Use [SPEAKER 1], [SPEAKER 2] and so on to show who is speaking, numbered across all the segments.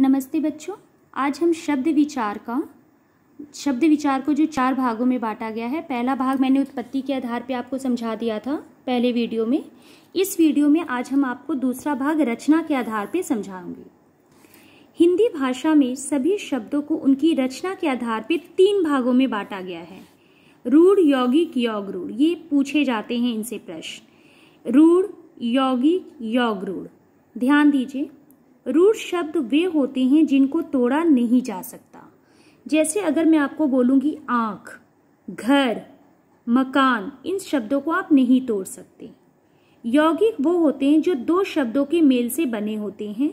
[SPEAKER 1] नमस्ते बच्चों आज हम शब्द विचार का शब्द विचार को जो चार भागों में बांटा गया है पहला भाग मैंने उत्पत्ति के आधार पे आपको समझा दिया था पहले वीडियो में इस वीडियो में आज हम आपको दूसरा भाग रचना के आधार पे समझाऊंगे हिंदी भाषा में सभी शब्दों को उनकी रचना के आधार पे तीन भागों में बांटा गया है रूढ़ यौगिक यौग रूढ़ ये पूछे जाते हैं इनसे प्रश्न रूढ़ यौगिक यौग रूढ़ ध्यान दीजिए रूढ़ शब्द वे होते हैं जिनको तोड़ा नहीं जा सकता जैसे अगर मैं आपको बोलूंगी आंख घर मकान इन शब्दों को आप नहीं तोड़ सकते यौगिक वो होते हैं जो दो शब्दों के मेल से बने होते हैं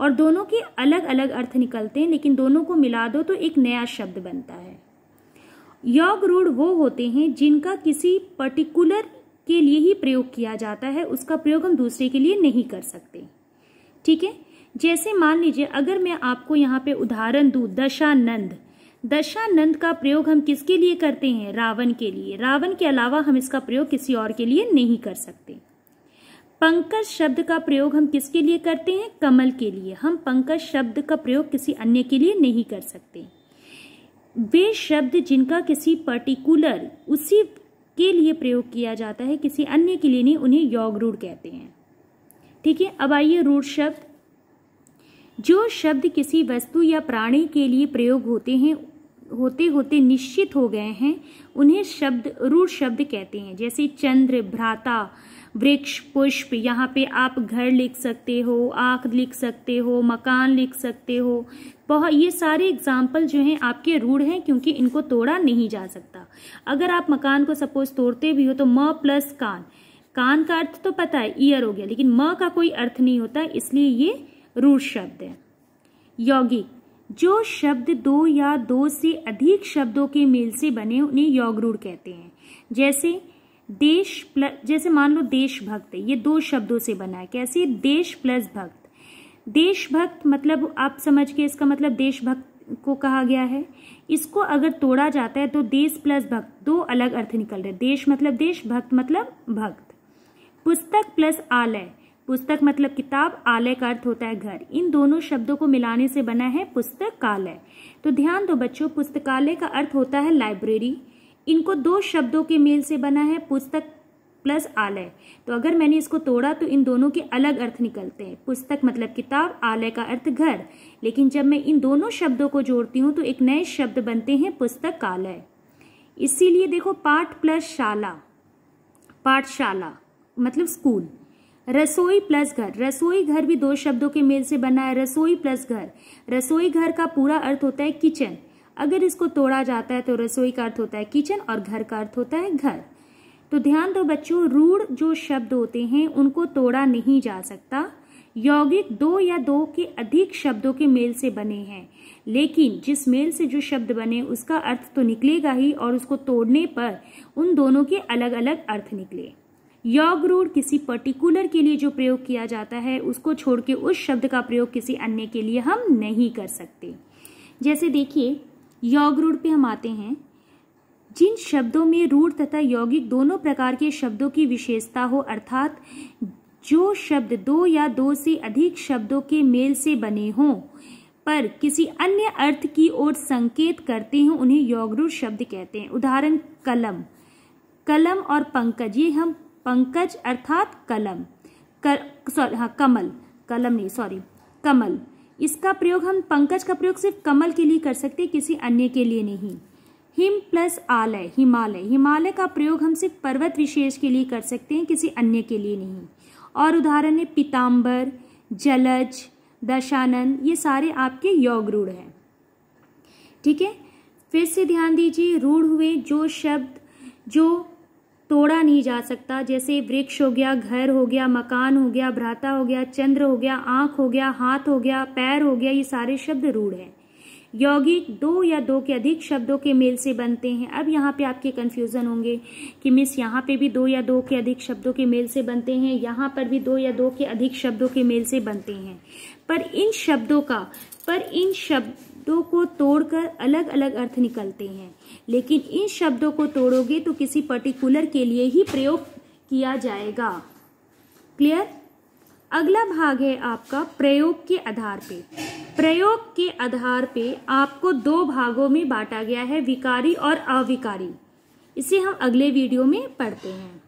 [SPEAKER 1] और दोनों के अलग अलग अर्थ निकलते हैं लेकिन दोनों को मिला दो तो एक नया शब्द बनता है योग रूढ़ वो होते हैं जिनका किसी पर्टिकुलर के लिए ही प्रयोग किया जाता है उसका प्रयोग हम दूसरे के लिए नहीं कर सकते ठीक है जैसे मान लीजिए अगर मैं आपको यहाँ पे उदाहरण दूँ दशानंद दशानंद का प्रयोग हम किसके लिए करते हैं रावण के लिए रावण के अलावा हम इसका प्रयोग किसी और के लिए नहीं कर सकते पंकज शब्द का प्रयोग हम किसके लिए करते हैं कमल के लिए हम पंकज शब्द का प्रयोग किसी अन्य के लिए नहीं कर सकते वे शब्द जिनका किसी पर्टिकुलर उसी के लिए प्रयोग किया जाता है किसी अन्य के लिए नहीं उन्हें योग रूढ़ कहते हैं ठीक है अब आइए रूढ़ शब्द जो शब्द किसी वस्तु या प्राणी के लिए प्रयोग होते हैं होते होते निश्चित हो गए हैं उन्हें शब्द रूढ़ शब्द कहते हैं जैसे चंद्र भ्राता वृक्ष पुष्प यहाँ पे आप घर लिख सकते हो आँख लिख सकते हो मकान लिख सकते हो बहुत ये सारे एग्जाम्पल जो हैं आपके रूढ़ हैं क्योंकि इनको तोड़ा नहीं जा सकता अगर आप मकान को सपोज तोड़ते भी हो तो म प्लस कान कान का अर्थ तो पता है ईयर हो गया लेकिन म का कोई अर्थ नहीं होता इसलिए ये रूट शब्द है यौगिक जो शब्द दो या दो से अधिक शब्दों के मेल से बने उन्हें यौग रूढ़ कहते हैं जैसे देश प्लस जैसे मान लो देशभक्त ये दो शब्दों से बना है कैसे देश प्लस भक्त देशभक्त मतलब आप समझ के इसका मतलब देशभक्त को कहा गया है इसको अगर तोड़ा जाता है तो देश प्लस भक्त दो अलग अर्थ निकल रहे देश मतलब देश भक्त मतलब भक्त पुस्तक प्लस आलय पुस्तक मतलब किताब आलय का अर्थ होता है घर इन दोनों शब्दों को मिलाने से बना है पुस्तकालय तो ध्यान दो बच्चों पुस्तकालय का अर्थ होता है लाइब्रेरी इनको दो शब्दों के मेल से बना है पुस्तक प्लस आलय तो अगर मैंने इसको तोड़ा तो इन दोनों के अलग अर्थ निकलते हैं पुस्तक मतलब किताब आलय का अर्थ घर लेकिन जब मैं इन दोनों शब्दों को जोड़ती हूँ तो एक नए शब्द बनते हैं पुस्तकालय इसीलिए देखो पाठ प्लस शाला पाठशाला मतलब स्कूल रसोई प्लस घर रसोई घर भी दो शब्दों के मेल से बना है रसोई प्लस घर रसोई घर का पूरा अर्थ होता है किचन अगर इसको तोड़ा जाता है तो रसोई का अर्थ होता है किचन और घर का अर्थ होता है घर तो ध्यान दो बच्चों रूढ़ जो शब्द होते हैं उनको तोड़ा नहीं जा सकता यौगिक दो या दो के अधिक शब्दों के मेल से बने हैं लेकिन जिस मेल से जो शब्द बने उसका अर्थ तो निकलेगा ही और उसको तोड़ने पर उन दोनों के अलग अलग अर्थ निकले योग रूढ़ किसी पर्टिकुलर के लिए जो प्रयोग किया जाता है उसको छोड़ के उस शब्द का प्रयोग किसी अन्य के लिए हम नहीं कर सकते जैसे देखिए योग रूढ़ पे हम आते हैं जिन शब्दों में रूढ़ तथा यौगिक दोनों प्रकार के शब्दों की विशेषता हो अर्थात जो शब्द दो या दो से अधिक शब्दों के मेल से बने हों पर किसी अन्य अर्थ की ओर संकेत करते हैं उन्हें यौगरूढ़ शब्द कहते हैं उदाहरण कलम कलम और पंकज ये हम पंकज अर्थात कलम कर सॉरी हाँ कमल कलम नहीं सॉरी कमल इसका प्रयोग हम पंकज का प्रयोग सिर्फ कमल के लिए कर सकते किसी अन्य के लिए नहीं हिम प्लस आलय हिमालय हिमालय का प्रयोग हम सिर्फ पर्वत विशेष के लिए कर सकते हैं किसी अन्य के लिए नहीं और उदाहरण है पीताम्बर जलज दशानंद ये सारे आपके योग रूढ़ हैं ठीक है फिर से ध्यान दीजिए रूढ़ हुए जो शब्द जो तोड़ा नहीं जा सकता जैसे वृक्ष हो गया घर हो गया मकान हो गया भ्राता हो गया चंद्र हो गया आंख हो गया हाथ हो गया पैर हो गया ये सारे शब्द रूढ़ हैं यौगिक दो या दो के अधिक शब्दों के मेल से बनते हैं अब यहाँ पे आपके कन्फ्यूज़न होंगे कि मिस यहाँ पे भी दो या दो के अधिक शब्दों के मेल से बनते हैं यहाँ पर भी दो या दो के अधिक शब्दों के मेल से बनते हैं पर इन शब्दों का पर इन शब्द शब्दों को तोड़कर अलग अलग अर्थ निकलते हैं लेकिन इन शब्दों को तोड़ोगे तो किसी पर्टिकुलर के लिए ही प्रयोग किया जाएगा क्लियर अगला भाग है आपका प्रयोग के आधार पे प्रयोग के आधार पे आपको दो भागों में बांटा गया है विकारी और अविकारी इसे हम अगले वीडियो में पढ़ते हैं